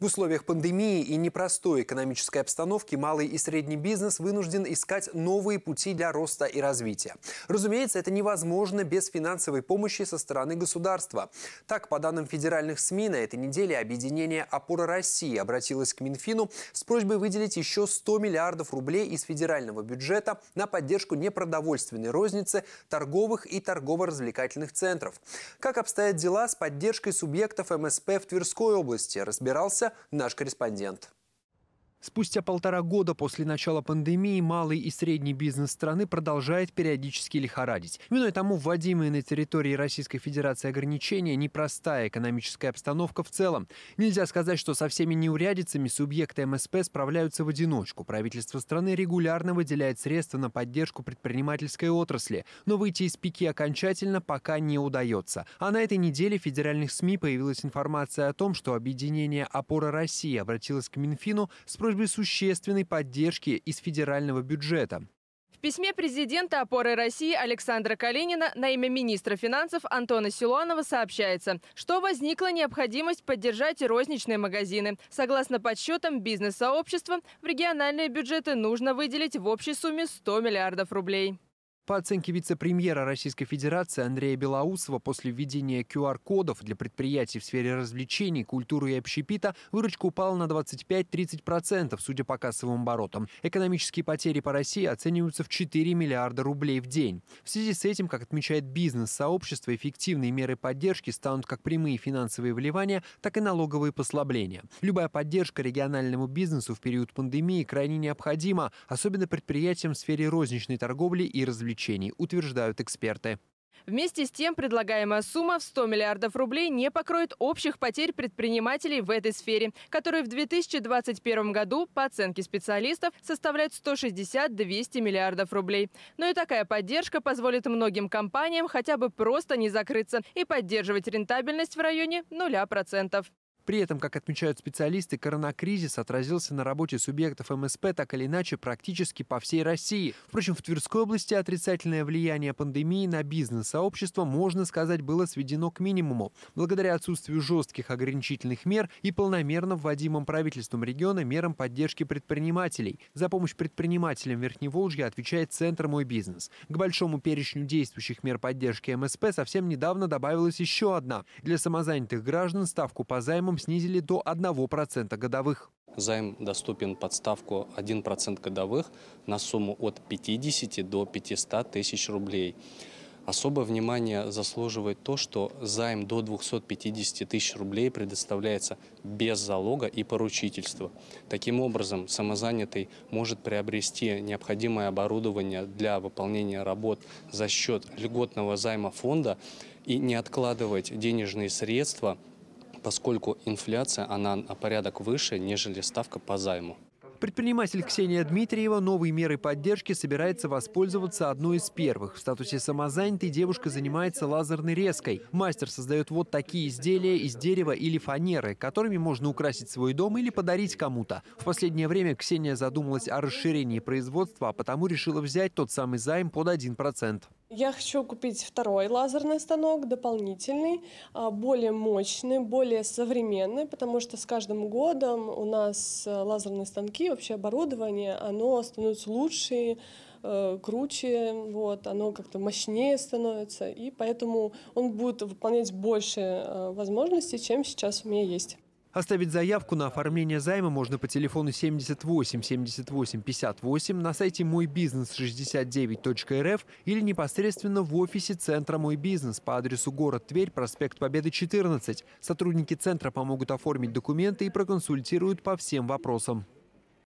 В условиях пандемии и непростой экономической обстановки малый и средний бизнес вынужден искать новые пути для роста и развития. Разумеется, это невозможно без финансовой помощи со стороны государства. Так, по данным федеральных СМИ, на этой неделе объединение «Опора России» обратилось к Минфину с просьбой выделить еще 100 миллиардов рублей из федерального бюджета на поддержку непродовольственной розницы, торговых и торгово-развлекательных центров. Как обстоят дела с поддержкой субъектов МСП в Тверской области, разбирался наш корреспондент. Спустя полтора года после начала пандемии малый и средний бизнес страны продолжает периодически лихорадить. Виной тому вводимые на территории Российской Федерации ограничения – непростая экономическая обстановка в целом. Нельзя сказать, что со всеми неурядицами субъекты МСП справляются в одиночку. Правительство страны регулярно выделяет средства на поддержку предпринимательской отрасли, но выйти из пики окончательно пока не удается. А на этой неделе в федеральных СМИ появилась информация о том, что объединение «Опора России» обратилось к Минфину с просьбой просьбой существенной поддержки из федерального бюджета. В письме президента опоры России Александра Калинина на имя министра финансов Антона Силуанова сообщается, что возникла необходимость поддержать розничные магазины. Согласно подсчетам бизнес-сообщества, в региональные бюджеты нужно выделить в общей сумме 100 миллиардов рублей. По оценке вице-премьера Российской Федерации Андрея Белоусова, после введения QR-кодов для предприятий в сфере развлечений, культуры и общепита выручка упала на 25-30%, судя по кассовым оборотам. Экономические потери по России оцениваются в 4 миллиарда рублей в день. В связи с этим, как отмечает бизнес-сообщество, эффективные меры поддержки станут как прямые финансовые вливания, так и налоговые послабления. Любая поддержка региональному бизнесу в период пандемии крайне необходима, особенно предприятиям в сфере розничной торговли и развлечений лечений, утверждают эксперты. Вместе с тем, предлагаемая сумма в 100 миллиардов рублей не покроет общих потерь предпринимателей в этой сфере, которые в 2021 году, по оценке специалистов, составляют 160-200 миллиардов рублей. Но и такая поддержка позволит многим компаниям хотя бы просто не закрыться и поддерживать рентабельность в районе 0%. При этом, как отмечают специалисты, коронакризис отразился на работе субъектов МСП так или иначе практически по всей России. Впрочем, в Тверской области отрицательное влияние пандемии на бизнес-сообщество, можно сказать, было сведено к минимуму. Благодаря отсутствию жестких ограничительных мер и полномерно вводимым правительством региона мерам поддержки предпринимателей. За помощь предпринимателям Верхневолжья отвечает Центр «Мой бизнес». К большому перечню действующих мер поддержки МСП совсем недавно добавилась еще одна. Для самозанятых граждан ставку по займу займом снизили до 1% годовых. Займ доступен под ставку 1% годовых на сумму от 50 до 500 тысяч рублей. Особое внимание заслуживает то, что займ до 250 тысяч рублей предоставляется без залога и поручительства. Таким образом, самозанятый может приобрести необходимое оборудование для выполнения работ за счет льготного займа фонда и не откладывать денежные средства поскольку инфляция, она на порядок выше, нежели ставка по займу. Предприниматель Ксения Дмитриева новые меры поддержки собирается воспользоваться одной из первых. В статусе самозанятой девушка занимается лазерной резкой. Мастер создает вот такие изделия из дерева или фанеры, которыми можно украсить свой дом или подарить кому-то. В последнее время Ксения задумалась о расширении производства, а потому решила взять тот самый займ под 1%. Я хочу купить второй лазерный станок, дополнительный, а, более мощный, более современный, потому что с каждым годом у нас э, лазерные станки, вообще оборудование, оно становится лучше, э, круче, вот, оно как-то мощнее становится, и поэтому он будет выполнять больше э, возможностей, чем сейчас у меня есть. Оставить заявку на оформление займа можно по телефону 78 78 58 на сайте мойбизнес69.рф или непосредственно в офисе Центра «Мой бизнес» по адресу город Тверь, проспект Победы, 14. Сотрудники Центра помогут оформить документы и проконсультируют по всем вопросам.